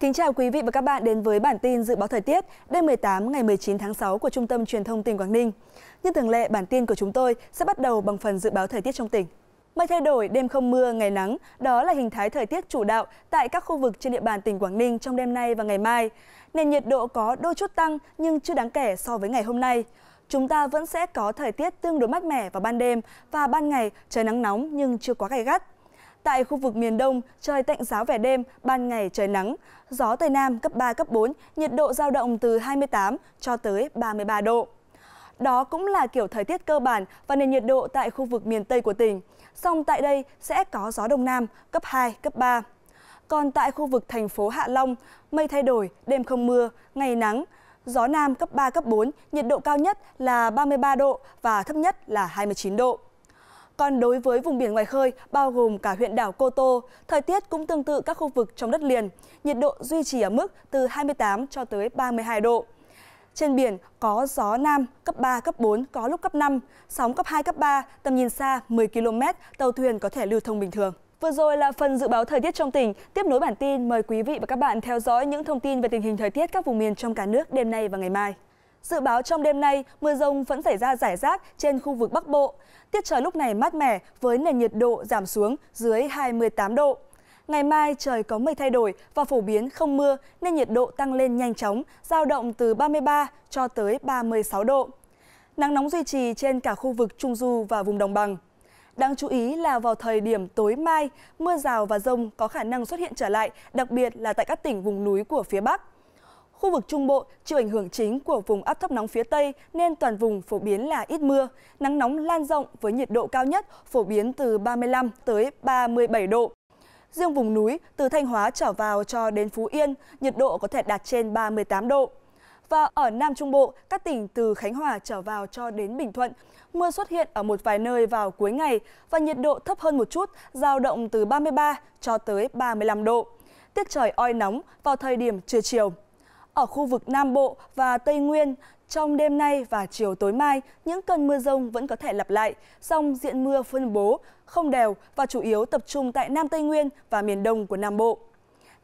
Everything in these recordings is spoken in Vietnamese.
Kính chào quý vị và các bạn đến với bản tin dự báo thời tiết đêm 18 ngày 19 tháng 6 của Trung tâm Truyền thông tỉnh Quảng Ninh. Như thường lệ, bản tin của chúng tôi sẽ bắt đầu bằng phần dự báo thời tiết trong tỉnh. Mây thay đổi, đêm không mưa, ngày nắng, đó là hình thái thời tiết chủ đạo tại các khu vực trên địa bàn tỉnh Quảng Ninh trong đêm nay và ngày mai. Nền nhiệt độ có đôi chút tăng nhưng chưa đáng kể so với ngày hôm nay. Chúng ta vẫn sẽ có thời tiết tương đối mát mẻ vào ban đêm và ban ngày trời nắng nóng nhưng chưa quá gay gắt. Tại khu vực miền Đông, trời tạnh giáo vẻ đêm, ban ngày trời nắng, gió Tây Nam cấp 3, cấp 4, nhiệt độ giao động từ 28 cho tới 33 độ. Đó cũng là kiểu thời tiết cơ bản và nền nhiệt độ tại khu vực miền Tây của tỉnh. Song tại đây sẽ có gió Đông Nam cấp 2, cấp 3. Còn tại khu vực thành phố Hạ Long, mây thay đổi, đêm không mưa, ngày nắng, gió Nam cấp 3, cấp 4, nhiệt độ cao nhất là 33 độ và thấp nhất là 29 độ. Còn đối với vùng biển ngoài khơi, bao gồm cả huyện đảo Cô Tô, thời tiết cũng tương tự các khu vực trong đất liền. Nhiệt độ duy trì ở mức từ 28 cho tới 32 độ. Trên biển có gió nam cấp 3, cấp 4, có lúc cấp 5, sóng cấp 2, cấp 3, tầm nhìn xa 10 km, tàu thuyền có thể lưu thông bình thường. Vừa rồi là phần dự báo thời tiết trong tỉnh. Tiếp nối bản tin, mời quý vị và các bạn theo dõi những thông tin về tình hình thời tiết các vùng miền trong cả nước đêm nay và ngày mai. Dự báo trong đêm nay, mưa rông vẫn xảy ra rải rác trên khu vực Bắc Bộ. Tiết trời lúc này mát mẻ với nền nhiệt độ giảm xuống dưới 28 độ. Ngày mai trời có mây thay đổi và phổ biến không mưa nên nhiệt độ tăng lên nhanh chóng, giao động từ 33 cho tới 36 độ. Nắng nóng duy trì trên cả khu vực Trung Du và vùng đồng bằng. Đáng chú ý là vào thời điểm tối mai, mưa rào và rông có khả năng xuất hiện trở lại, đặc biệt là tại các tỉnh vùng núi của phía Bắc. Khu vực Trung Bộ chịu ảnh hưởng chính của vùng áp thấp nóng phía Tây nên toàn vùng phổ biến là ít mưa, nắng nóng lan rộng với nhiệt độ cao nhất phổ biến từ 35 tới 37 độ. Riêng vùng núi từ Thanh Hóa trở vào cho đến Phú Yên, nhiệt độ có thể đạt trên 38 độ. Và ở Nam Trung Bộ, các tỉnh từ Khánh Hòa trở vào cho đến Bình Thuận, mưa xuất hiện ở một vài nơi vào cuối ngày và nhiệt độ thấp hơn một chút, giao động từ 33 cho tới 35 độ. Tiết trời oi nóng vào thời điểm trưa chiều. Ở khu vực Nam Bộ và Tây Nguyên, trong đêm nay và chiều tối mai, những cơn mưa rông vẫn có thể lặp lại, song diện mưa phân bố, không đều và chủ yếu tập trung tại Nam Tây Nguyên và miền Đông của Nam Bộ.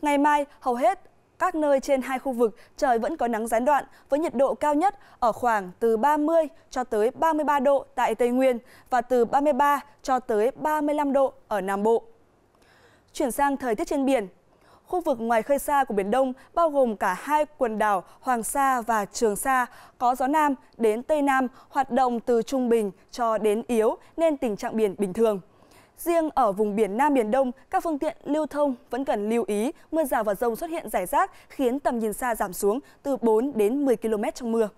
Ngày mai, hầu hết các nơi trên hai khu vực trời vẫn có nắng gián đoạn với nhiệt độ cao nhất ở khoảng từ 30 cho tới 33 độ tại Tây Nguyên và từ 33 cho tới 35 độ ở Nam Bộ. Chuyển sang thời tiết trên biển, khu vực ngoài khơi xa của Biển Đông, bao gồm cả hai quần đảo Hoàng Sa và Trường Sa, có gió Nam đến Tây Nam hoạt động từ trung bình cho đến yếu nên tình trạng biển bình thường. Riêng ở vùng biển Nam Biển Đông, các phương tiện lưu thông vẫn cần lưu ý mưa rào và rông xuất hiện rải rác khiến tầm nhìn xa giảm xuống từ 4 đến 10 km trong mưa.